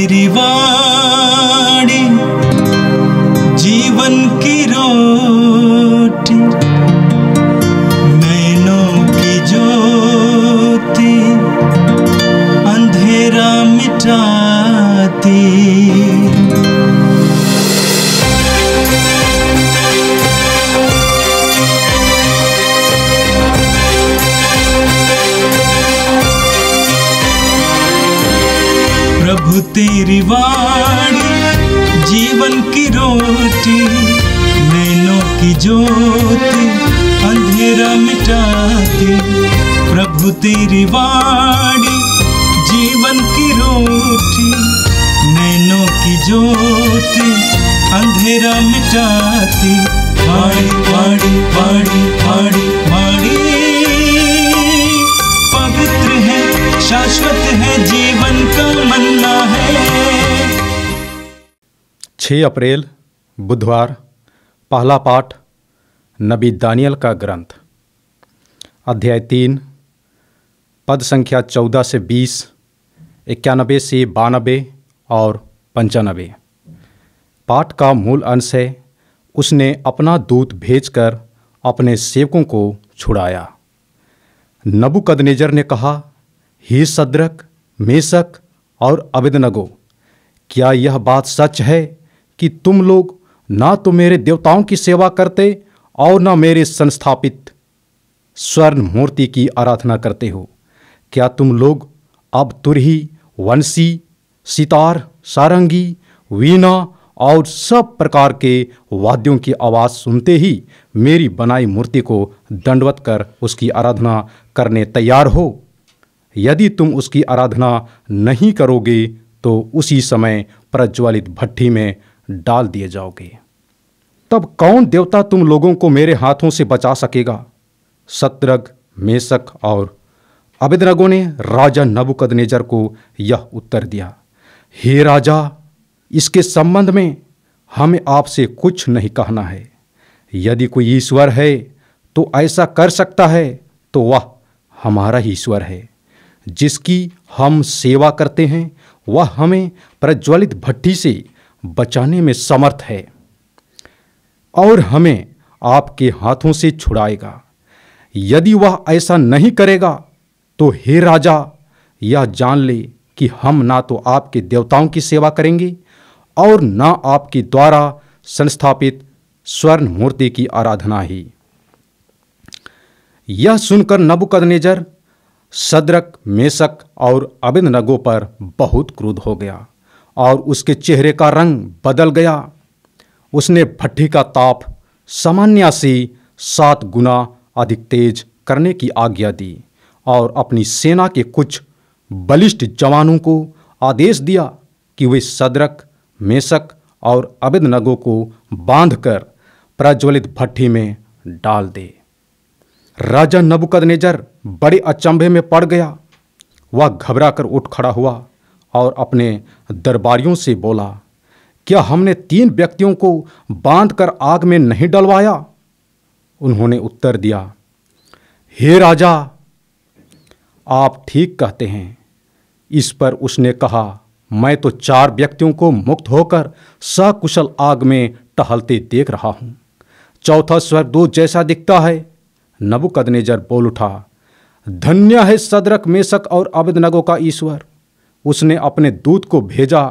Tiriva. की ज्योति अंधेरा मिटाते प्रभु तेरी वाणी जीवन की रोटी नैनों की ज्योति अंधेरा मिटाती पाड़ी पाड़ी पाड़ी पाड़ी पाड़ी पवित्र है शाश्वत है जीवन का मन्ना है छह अप्रैल बुधवार पहला पाठ नबी दानियल का ग्रंथ अध्याय तीन पद संख्या चौदह से बीस इक्यानबे से बानबे और पंचानबे पाठ का मूल अंश है उसने अपना दूत भेजकर अपने सेवकों को छुड़ाया नबुकदनेजर ने कहा ही सदरक मेसक और अबेदनगो क्या यह बात सच है कि तुम लोग ना तो मेरे देवताओं की सेवा करते और न मेरे संस्थापित स्वर्ण मूर्ति की आराधना करते हो क्या तुम लोग अब तुरही वंशी सितार सारंगी वीणा और सब प्रकार के वाद्यों की आवाज़ सुनते ही मेरी बनाई मूर्ति को दंडवत कर उसकी आराधना करने तैयार हो यदि तुम उसकी आराधना नहीं करोगे तो उसी समय प्रज्वलित भट्टी में डाल दिए जाओगे तब कौन देवता तुम लोगों को मेरे हाथों से बचा सकेगा सत्रग मेसक और अबिदनगो ने राजा नबुकदनेजर को यह उत्तर दिया हे राजा इसके संबंध में हमें आपसे कुछ नहीं कहना है यदि कोई ईश्वर है तो ऐसा कर सकता है तो वह हमारा ही ईश्वर है जिसकी हम सेवा करते हैं वह हमें प्रज्वलित भट्टी से बचाने में समर्थ है और हमें आपके हाथों से छुड़ाएगा यदि वह ऐसा नहीं करेगा तो हे राजा यह जान ले कि हम ना तो आपके देवताओं की सेवा करेंगे और ना आपके द्वारा संस्थापित स्वर्ण मूर्ति की आराधना ही यह सुनकर नबुकदनेजर सदरक मेसक और नगो पर बहुत क्रोध हो गया और उसके चेहरे का रंग बदल गया उसने भट्ठी का ताप सामान्य से सात गुना अधिक तेज करने की आज्ञा दी और अपनी सेना के कुछ बलिष्ठ जवानों को आदेश दिया कि वे सदरक मेसक और नगों को बांधकर प्रज्वलित भट्टी में डाल दे राजा नबुकदनेजर बड़े अचंभे में पड़ गया वह घबरा कर उठ खड़ा हुआ और अपने दरबारियों से बोला क्या हमने तीन व्यक्तियों को बांधकर आग में नहीं डलवाया उन्होंने उत्तर दिया हे राजा आप ठीक कहते हैं इस पर उसने कहा मैं तो चार व्यक्तियों को मुक्त होकर सकुशल आग में टहलते देख रहा हूं चौथा स्वर दो जैसा दिखता है नबुकदनेजर बोल उठा धन्य है सदरक मेसक और अबदनगो का ईश्वर उसने अपने दूत को भेजा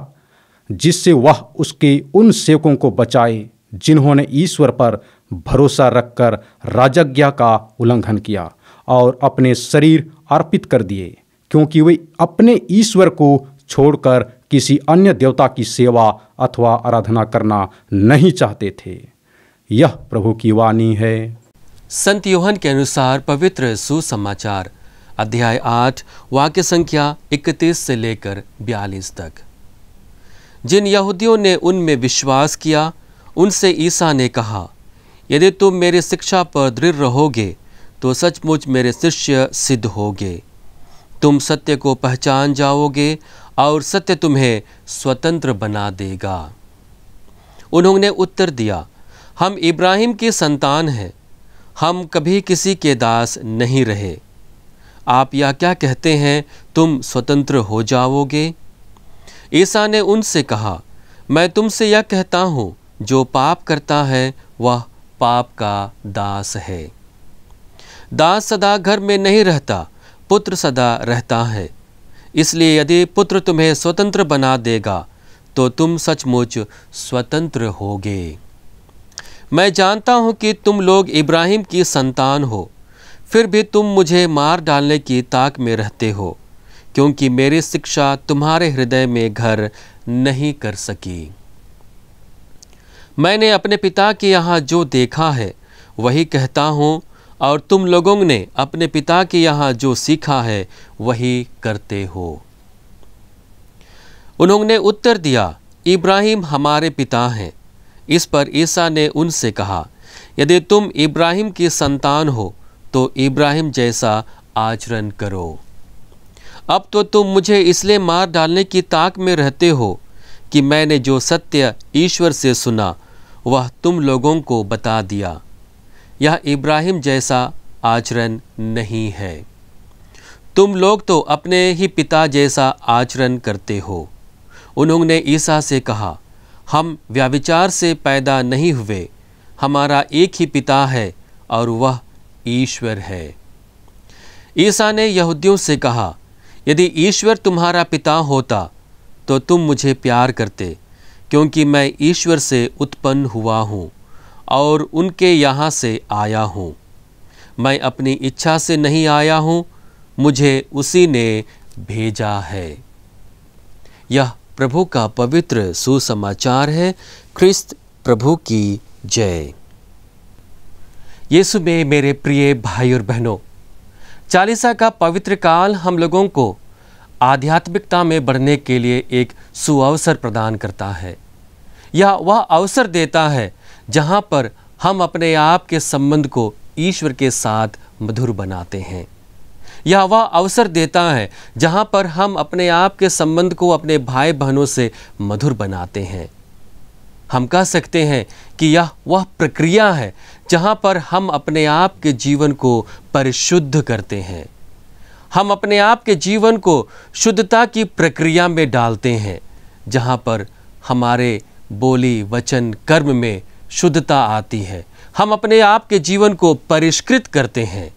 जिससे वह उसके उन सेवकों को बचाए जिन्होंने ईश्वर पर भरोसा रखकर राजज्ञा का उल्लंघन किया और अपने शरीर अर्पित कर दिए क्योंकि वे अपने ईश्वर को छोड़कर किसी अन्य देवता की सेवा अथवा आराधना करना नहीं चाहते थे यह प्रभु की वाणी है संत योहन के अनुसार पवित्र सुसमाचार अध्याय आठ वाक्य संख्या इकतीस से लेकर बयालीस तक जिन यहूदियों ने उनमें विश्वास किया उनसे ईसा ने कहा यदि तुम मेरी शिक्षा पर दृढ़ रहोगे तो सचमुच मेरे शिष्य सिद्ध होगे तुम सत्य को पहचान जाओगे और सत्य तुम्हें स्वतंत्र बना देगा उन्होंने उत्तर दिया हम इब्राहिम की संतान हैं हम कभी किसी के दास नहीं रहे आप यह क्या कहते हैं तुम स्वतंत्र हो जाओगे ईसा ने उनसे कहा मैं तुमसे यह कहता हूँ जो पाप करता है वह पाप का दास है दास सदा घर में नहीं रहता पुत्र सदा रहता है इसलिए यदि पुत्र तुम्हें स्वतंत्र बना देगा तो तुम सचमुच स्वतंत्र होगे मैं जानता हूँ कि तुम लोग इब्राहिम की संतान हो फिर भी तुम मुझे मार डालने की ताक में रहते हो क्योंकि मेरी शिक्षा तुम्हारे हृदय में घर नहीं कर सकी मैंने अपने पिता के यहाँ जो देखा है वही कहता हूँ और तुम लोगों ने अपने पिता के यहाँ जो सीखा है वही करते हो उन्होंने उत्तर दिया इब्राहिम हमारे पिता हैं इस पर ईसा ने उनसे कहा यदि तुम इब्राहिम की संतान हो तो इब्राहिम जैसा आचरण करो अब तो तुम मुझे इसलिए मार डालने की ताक में रहते हो कि मैंने जो सत्य ईश्वर से सुना वह तुम लोगों को बता दिया यह इब्राहिम जैसा आचरण नहीं है तुम लोग तो अपने ही पिता जैसा आचरण करते हो उन्होंने ईसा से कहा हम व्याविचार से पैदा नहीं हुए हमारा एक ही पिता है और वह ईश्वर है ईसा ने यहूदियों से कहा यदि ईश्वर तुम्हारा पिता होता तो तुम मुझे प्यार करते क्योंकि मैं ईश्वर से उत्पन्न हुआ हूँ और उनके यहाँ से आया हूँ मैं अपनी इच्छा से नहीं आया हूँ मुझे उसी ने भेजा है यह प्रभु का पवित्र सुसमाचार है ख्रिस्त प्रभु की जय यीशु में मेरे प्रिय भाई और बहनों चालीसा का पवित्र काल हम लोगों को आध्यात्मिकता में बढ़ने के लिए एक सुअवसर प्रदान करता है या वह अवसर देता है जहाँ पर हम अपने आप के संबंध को ईश्वर के साथ मधुर बनाते हैं या वह अवसर देता है जहाँ पर हम अपने आप के संबंध को अपने भाई बहनों से मधुर बनाते हैं हम कह सकते हैं कि यह वह प्रक्रिया है जहाँ पर हम अपने आप के जीवन को परिशुद्ध करते हैं हम अपने आप के जीवन को शुद्धता की प्रक्रिया में डालते हैं जहाँ पर हमारे बोली वचन कर्म में शुद्धता आती है हम अपने आप के जीवन को परिष्कृत करते हैं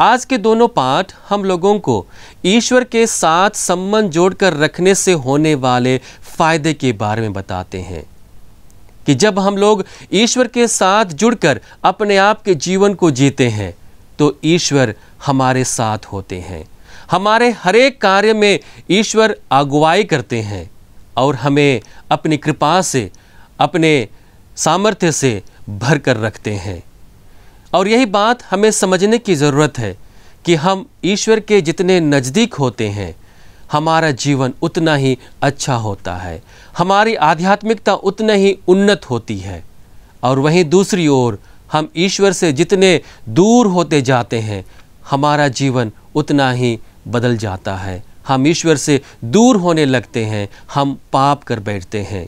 आज के दोनों पाठ हम लोगों को ईश्वर के साथ संबंध जोड़कर रखने से होने वाले फायदे के बारे में बताते हैं कि जब हम लोग ईश्वर के साथ जुड़कर अपने आप के जीवन को जीते हैं तो ईश्वर हमारे साथ होते हैं हमारे हरेक कार्य में ईश्वर अगुवाई करते हैं और हमें अपनी कृपा से अपने सामर्थ्य से भर कर रखते हैं और यही बात हमें समझने की ज़रूरत है कि हम ईश्वर के जितने नज़दीक होते हैं हमारा जीवन उतना ही अच्छा होता है हमारी आध्यात्मिकता उतना ही उन्नत होती है और वहीं दूसरी ओर हम ईश्वर से जितने दूर होते जाते हैं हमारा जीवन उतना ही बदल जाता है हम ईश्वर से दूर होने लगते हैं हम पाप कर बैठते हैं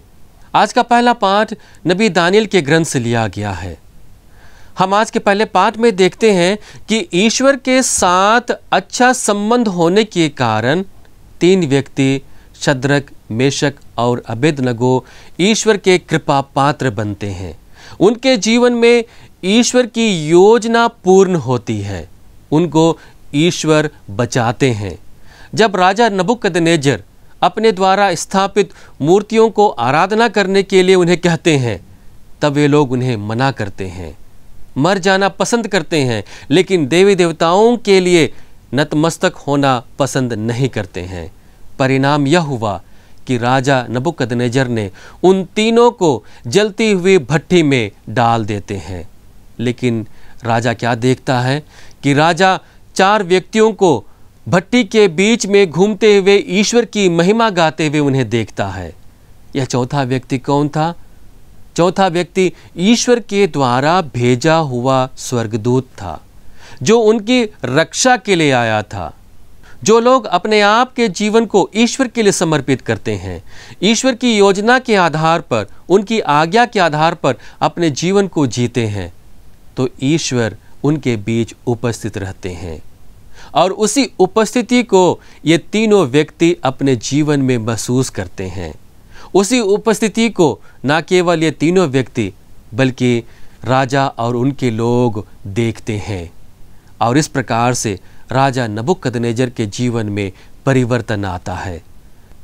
आज का पहला पाठ नबी दानियल के ग्रंथ से लिया गया है हम आज के पहले पाठ में देखते हैं कि ईश्वर के साथ अच्छा संबंध होने के कारण तीन व्यक्ति शद्रक मेशक और अभेदनगो ईश्वर के कृपा पात्र बनते हैं उनके जीवन में ईश्वर की योजना पूर्ण होती है उनको ईश्वर बचाते हैं जब राजा नबुकदनेजर अपने द्वारा स्थापित मूर्तियों को आराधना करने के लिए उन्हें कहते हैं तब वे लोग उन्हें मना करते हैं मर जाना पसंद करते हैं लेकिन देवी देवताओं के लिए नतमस्तक होना पसंद नहीं करते हैं परिणाम यह हुआ कि राजा नबुकदनेजर ने उन तीनों को जलती हुई भट्टी में डाल देते हैं लेकिन राजा क्या देखता है कि राजा चार व्यक्तियों को भट्टी के बीच में घूमते हुए ईश्वर की महिमा गाते हुए उन्हें देखता है यह चौथा व्यक्ति कौन था चौथा व्यक्ति ईश्वर के द्वारा भेजा हुआ स्वर्गदूत था जो उनकी रक्षा के लिए आया था जो लोग अपने आप के जीवन को ईश्वर के लिए समर्पित करते हैं ईश्वर की योजना के आधार पर उनकी आज्ञा के आधार पर अपने जीवन को जीते हैं तो ईश्वर उनके बीच उपस्थित रहते हैं और उसी उपस्थिति को ये तीनों व्यक्ति अपने जीवन में महसूस करते हैं उसी उपस्थिति को न केवल ये तीनों व्यक्ति बल्कि राजा और उनके लोग देखते हैं और इस प्रकार से राजा नबुकदनेजर के जीवन में परिवर्तन आता है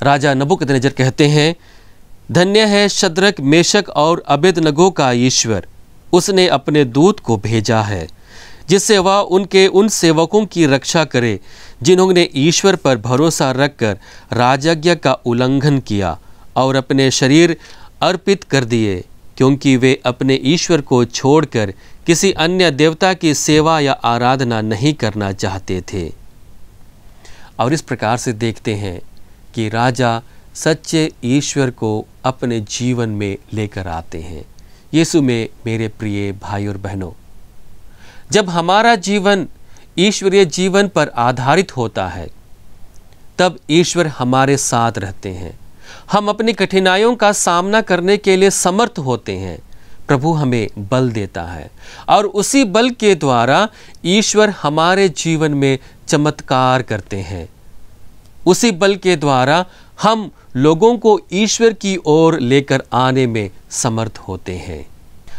राजा नबुकदनेजर कहते हैं धन्य है शद्रक मेशक और अबेद नगो का ईश्वर उसने अपने दूत को भेजा है जिससे वह उनके उन सेवकों की रक्षा करे जिन्होंने ईश्वर पर भरोसा रखकर राजज्ञ का उल्लंघन किया और अपने शरीर अर्पित कर दिए क्योंकि वे अपने ईश्वर को छोड़कर किसी अन्य देवता की सेवा या आराधना नहीं करना चाहते थे और इस प्रकार से देखते हैं कि राजा सच्चे ईश्वर को अपने जीवन में लेकर आते हैं यीशु में मेरे प्रिय भाई और बहनों जब हमारा जीवन ईश्वरीय जीवन पर आधारित होता है तब ईश्वर हमारे साथ रहते हैं हम अपनी कठिनाइयों का सामना करने के लिए समर्थ होते हैं प्रभु हमें बल देता है और उसी बल के द्वारा ईश्वर हमारे जीवन में चमत्कार करते हैं उसी बल के द्वारा हम लोगों को ईश्वर की ओर लेकर आने में समर्थ होते हैं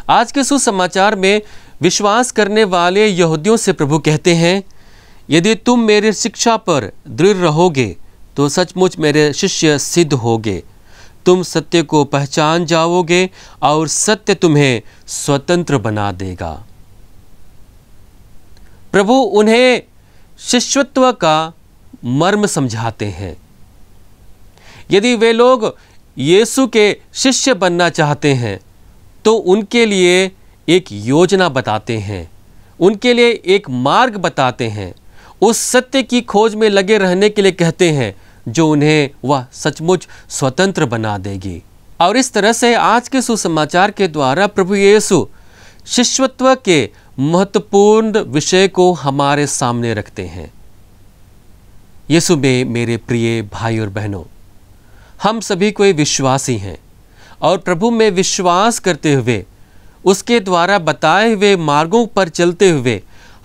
आज के सुसमाचार में विश्वास करने वाले यहूदियों से प्रभु कहते हैं यदि तुम मेरी शिक्षा पर दृढ़ रहोगे तो सचमुच मेरे शिष्य सिद्ध होगे तुम सत्य को पहचान जाओगे और सत्य तुम्हें स्वतंत्र बना देगा प्रभु उन्हें शिष्यत्व का मर्म समझाते हैं यदि वे लोग यीशु के शिष्य बनना चाहते हैं तो उनके लिए एक योजना बताते हैं उनके लिए एक मार्ग बताते हैं उस सत्य की खोज में लगे रहने के लिए कहते हैं जो उन्हें वह सचमुच स्वतंत्र बना देगी और इस तरह से आज के सुसमाचार के द्वारा प्रभु येसु शिष्यत्व के महत्वपूर्ण विषय को हमारे सामने रखते हैं ये में मेरे प्रिय भाई और बहनों हम सभी कोई विश्वासी हैं और प्रभु में विश्वास करते हुए उसके द्वारा बताए हुए मार्गों पर चलते हुए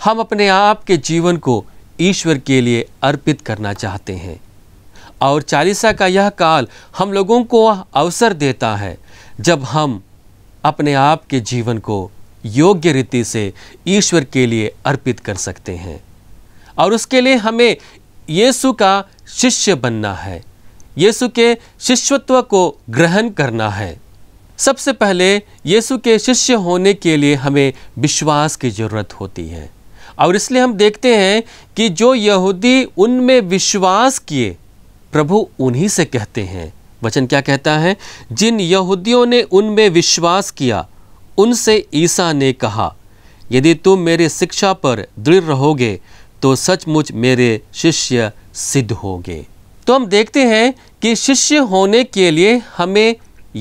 हम अपने आप के जीवन को ईश्वर के लिए अर्पित करना चाहते हैं और चालीसा का यह काल हम लोगों को अवसर देता है जब हम अपने आप के जीवन को योग्य रीति से ईश्वर के लिए अर्पित कर सकते हैं और उसके लिए हमें येसु का शिष्य बनना है येसु के शिष्यत्व को ग्रहण करना है सबसे पहले येसु के शिष्य होने के लिए हमें विश्वास की ज़रूरत होती है और इसलिए हम देखते हैं कि जो यहूदी उनमें विश्वास किए प्रभु उन्हीं से कहते हैं वचन क्या कहता है जिन यहूदियों ने उनमें विश्वास किया उनसे ईसा ने कहा यदि तुम मेरे शिक्षा पर दृढ़ रहोगे तो सचमुच मेरे शिष्य सिद्ध होंगे तो हम देखते हैं कि शिष्य होने के लिए हमें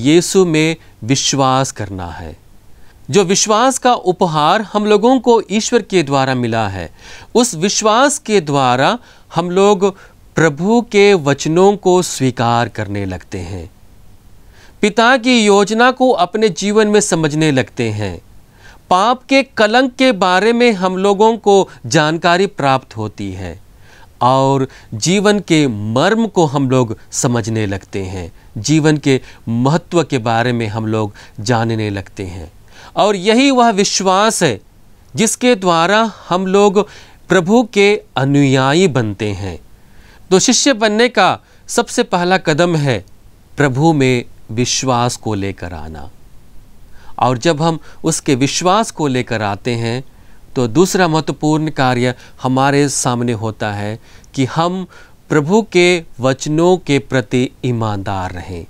यीशु में विश्वास करना है जो विश्वास का उपहार हम लोगों को ईश्वर के द्वारा मिला है उस विश्वास के द्वारा हम लोग प्रभु के वचनों को स्वीकार करने लगते हैं पिता की योजना को अपने जीवन में समझने लगते हैं पाप के कलंक के बारे में हम लोगों को जानकारी प्राप्त होती है और जीवन के मर्म को हम लोग समझने लगते हैं जीवन के महत्व के बारे में हम लोग जानने लगते हैं और यही वह विश्वास है जिसके द्वारा हम लोग प्रभु के अनुयायी बनते हैं तो शिष्य बनने का सबसे पहला कदम है प्रभु में विश्वास को लेकर आना और जब हम उसके विश्वास को लेकर आते हैं तो दूसरा महत्वपूर्ण कार्य हमारे सामने होता है कि हम प्रभु के वचनों के प्रति ईमानदार रहें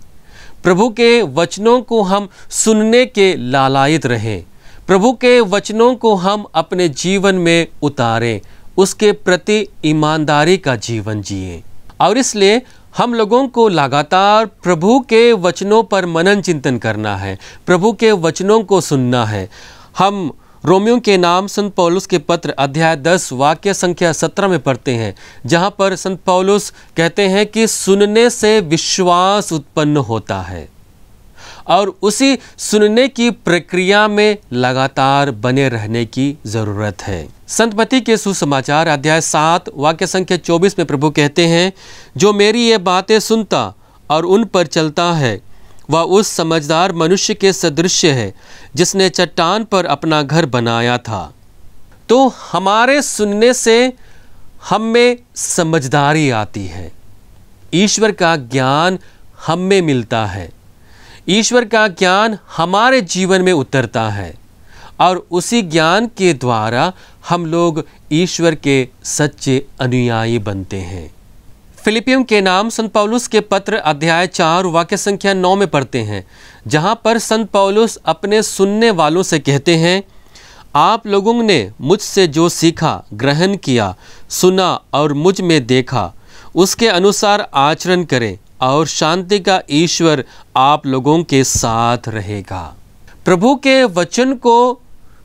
प्रभु के वचनों को हम सुनने के लालायित रहें प्रभु के वचनों को हम अपने जीवन में उतारें उसके प्रति ईमानदारी का जीवन जिए और इसलिए हम लोगों को लगातार प्रभु के वचनों पर मनन चिंतन करना है प्रभु के वचनों को सुनना है हम रोमियो के नाम संत पौलुस के पत्र अध्याय 10 वाक्य संख्या 17 में पढ़ते हैं जहाँ पर संत पौलुस कहते हैं कि सुनने से विश्वास उत्पन्न होता है और उसी सुनने की प्रक्रिया में लगातार बने रहने की ज़रूरत है संतपति के सुसमाचार अध्याय सात वाक्य संख्या चौबीस में प्रभु कहते हैं जो मेरी ये बातें सुनता और उन पर चलता है वह उस समझदार मनुष्य के सदृश है जिसने चट्टान पर अपना घर बनाया था तो हमारे सुनने से हम में समझदारी आती है ईश्वर का ज्ञान हम में मिलता है ईश्वर का ज्ञान हमारे जीवन में उतरता है और उसी ज्ञान के द्वारा हम लोग ईश्वर के सच्चे अनुयायी बनते हैं फिलिपियम के नाम संत पौलुस के पत्र अध्याय चार वाक्य संख्या नौ में पढ़ते हैं जहाँ पर संत पौलुस अपने सुनने वालों से कहते हैं आप लोगों ने मुझसे जो सीखा ग्रहण किया सुना और मुझ में देखा उसके अनुसार आचरण करें और शांति का ईश्वर आप लोगों के साथ रहेगा प्रभु के वचन को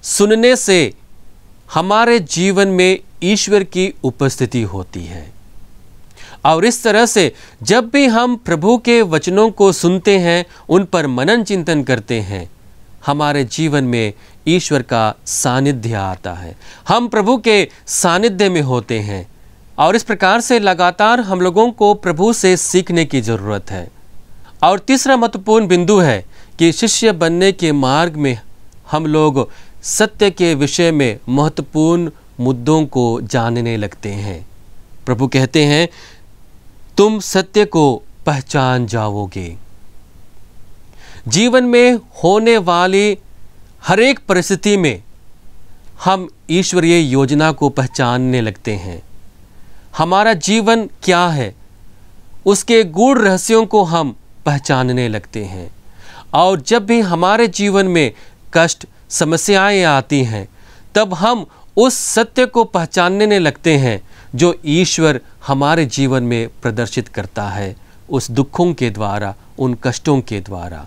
सुनने से हमारे जीवन में ईश्वर की उपस्थिति होती है और इस तरह से जब भी हम प्रभु के वचनों को सुनते हैं उन पर मनन चिंतन करते हैं हमारे जीवन में ईश्वर का सानिध्य आता है हम प्रभु के सानिध्य में होते हैं और इस प्रकार से लगातार हम लोगों को प्रभु से सीखने की ज़रूरत है और तीसरा महत्वपूर्ण बिंदु है कि शिष्य बनने के मार्ग में हम लोग सत्य के विषय में महत्वपूर्ण मुद्दों को जानने लगते हैं प्रभु कहते हैं तुम सत्य को पहचान जाओगे जीवन में होने वाली हर एक परिस्थिति में हम ईश्वरीय योजना को पहचानने लगते हैं हमारा जीवन क्या है उसके गूढ़ रहस्यों को हम पहचानने लगते हैं और जब भी हमारे जीवन में कष्ट समस्याएं आती हैं तब हम उस सत्य को पहचानने लगते हैं जो ईश्वर हमारे जीवन में प्रदर्शित करता है उस दुखों के द्वारा उन कष्टों के द्वारा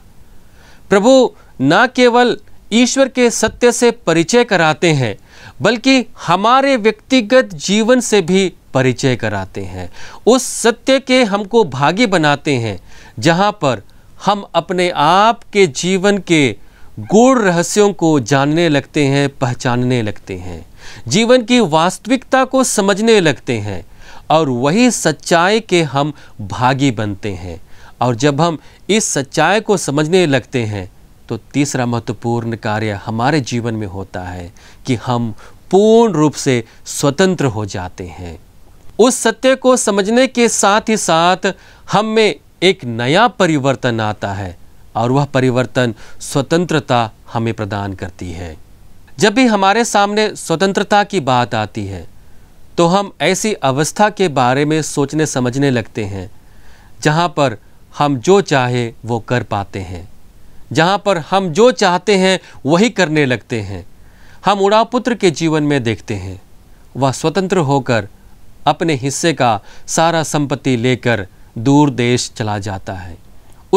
प्रभु न केवल ईश्वर के सत्य से परिचय कराते हैं बल्कि हमारे व्यक्तिगत जीवन से भी परिचय कराते हैं उस सत्य के हमको भागी बनाते हैं जहाँ पर हम अपने आप के जीवन के गूढ़ रहस्यों को जानने लगते हैं पहचानने लगते हैं जीवन की वास्तविकता को समझने लगते हैं और वही सच्चाई के हम भागी बनते हैं और जब हम इस सच्चाई को समझने लगते हैं तो तीसरा महत्वपूर्ण कार्य हमारे जीवन में होता है कि हम पूर्ण रूप से स्वतंत्र हो जाते हैं उस सत्य को समझने के साथ ही साथ हम में एक नया परिवर्तन आता है और वह परिवर्तन स्वतंत्रता हमें प्रदान करती है जब भी हमारे सामने स्वतंत्रता की बात आती है तो हम ऐसी अवस्था के बारे में सोचने समझने लगते हैं जहाँ पर हम जो चाहे वो कर पाते हैं जहाँ पर हम जो चाहते हैं वही करने लगते हैं हम उड़ापुत्र के जीवन में देखते हैं वह स्वतंत्र होकर अपने हिस्से का सारा संपत्ति लेकर दूर देश चला जाता है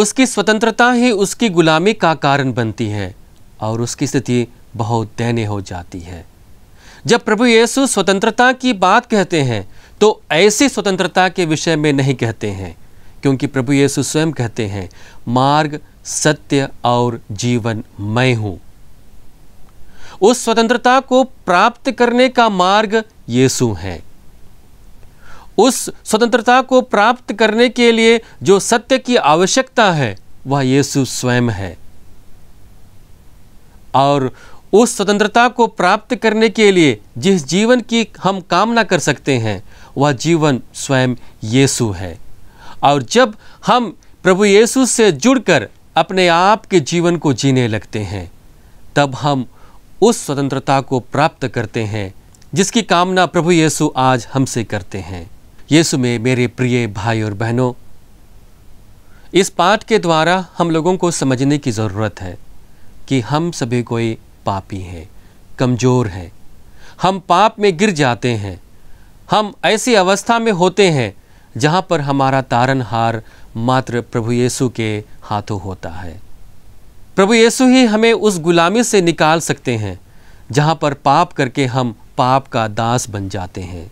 उसकी स्वतंत्रता ही उसकी गुलामी का कारण बनती है और उसकी स्थिति बहुत दयनीय हो जाती है जब प्रभु येसु स्वतंत्रता की बात कहते हैं तो ऐसी स्वतंत्रता के विषय में नहीं कहते हैं क्योंकि प्रभु येसु स्वयं कहते हैं मार्ग सत्य और जीवन मैं हूं उस स्वतंत्रता को प्राप्त करने का मार्ग येसु है उस स्वतंत्रता को प्राप्त करने के लिए जो सत्य की आवश्यकता है वह यीशु स्वयं है और उस स्वतंत्रता को प्राप्त करने के लिए जिस जीवन की हम कामना कर सकते हैं वह जीवन स्वयं यीशु है और जब हम प्रभु यीशु से जुड़कर अपने आप के जीवन को जीने लगते हैं तब हम उस स्वतंत्रता को प्राप्त करते हैं जिसकी कामना प्रभु यीशु आज हमसे करते हैं यीशु में मेरे प्रिय भाई और बहनों इस पाठ के द्वारा हम लोगों को समझने की ज़रूरत है कि हम सभी कोई पापी हैं कमज़ोर हैं हम पाप में गिर जाते हैं हम ऐसी अवस्था में होते हैं जहाँ पर हमारा तारन हार मात्र प्रभु येसु के हाथों होता है प्रभु येसु ही हमें उस गुलामी से निकाल सकते हैं जहाँ पर पाप करके हम पाप का दास बन जाते हैं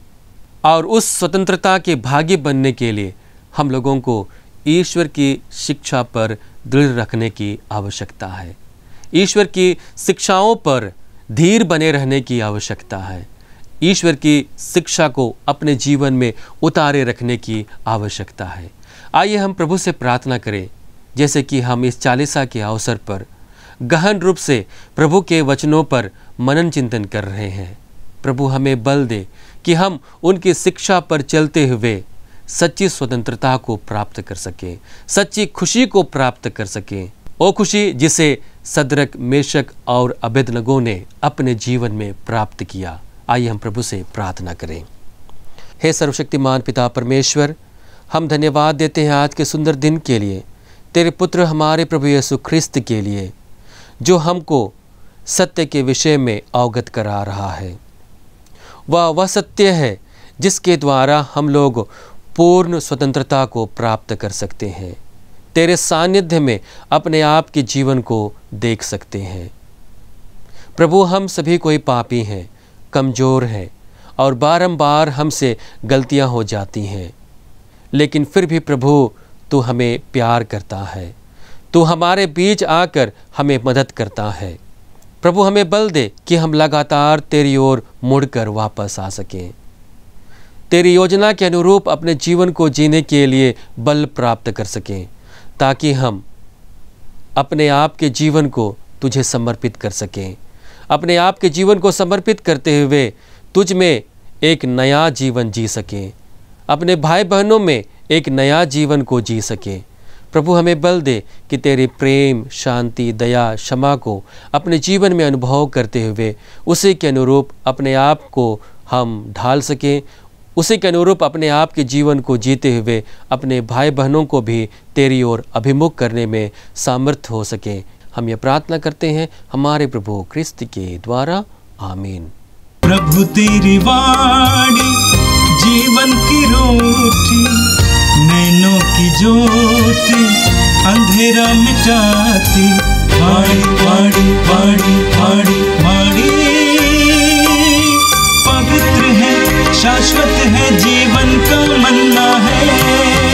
और उस स्वतंत्रता के भागी बनने के लिए हम लोगों को ईश्वर की शिक्षा पर दृढ़ रखने की आवश्यकता है ईश्वर की शिक्षाओं पर धीर बने रहने की आवश्यकता है ईश्वर की शिक्षा को अपने जीवन में उतारे रखने की आवश्यकता है आइए हम प्रभु से प्रार्थना करें जैसे कि हम इस चालीसा के अवसर पर गहन रूप से प्रभु के वचनों पर मनन चिंतन कर रहे हैं प्रभु हमें बल दे कि हम उनकी शिक्षा पर चलते हुए सच्ची स्वतंत्रता को प्राप्त कर सकें सच्ची खुशी को प्राप्त कर सकें वो खुशी जिसे सदरक मेशक और अभेदनगो ने अपने जीवन में प्राप्त किया आइए हम प्रभु से प्रार्थना करें हे सर्वशक्तिमान पिता परमेश्वर हम धन्यवाद देते हैं आज के सुंदर दिन के लिए तेरे पुत्र हमारे प्रभु यीशु ख्रिस्त के लिए जो हमको सत्य के विषय में अवगत करा रहा है वह वह सत्य है जिसके द्वारा हम लोग पूर्ण स्वतंत्रता को प्राप्त कर सकते हैं तेरे सानिध्य में अपने आप के जीवन को देख सकते हैं प्रभु हम सभी कोई पापी हैं कमज़ोर हैं और बारंबार हमसे गलतियां हो जाती हैं लेकिन फिर भी प्रभु तू हमें प्यार करता है तू हमारे बीच आकर हमें मदद करता है प्रभु हमें बल दे कि हम लगातार तेरी ओर मुड़कर वापस आ सकें तेरी योजना के अनुरूप अपने जीवन को जीने के लिए बल प्राप्त कर सकें ताकि हम अपने आप के जीवन को तुझे समर्पित कर सकें अपने आप के जीवन को समर्पित करते हुए तुझ में एक नया जीवन जी सकें अपने भाई बहनों में एक नया जीवन को जी सकें प्रभु हमें बल दे कि तेरे प्रेम शांति दया क्षमा को अपने जीवन में अनुभव करते हुए उसी के अनुरूप अपने आप को हम ढाल सकें उसी के अनुरूप अपने आप के जीवन को जीते हुए अपने भाई बहनों को भी तेरी ओर अभिमुख करने में सामर्थ्य हो सके हम ये प्रार्थना करते हैं हमारे प्रभु क्रिस्त के द्वारा आमीन प्रभु तेरी वाणी जीवन की रोटी नैनों की ज्योति अंधेरा मिटाती माड़ी माड़ी माड़ी माड़ी माड़ी पवित्र है शाश्वत है जीवन का मन्ना है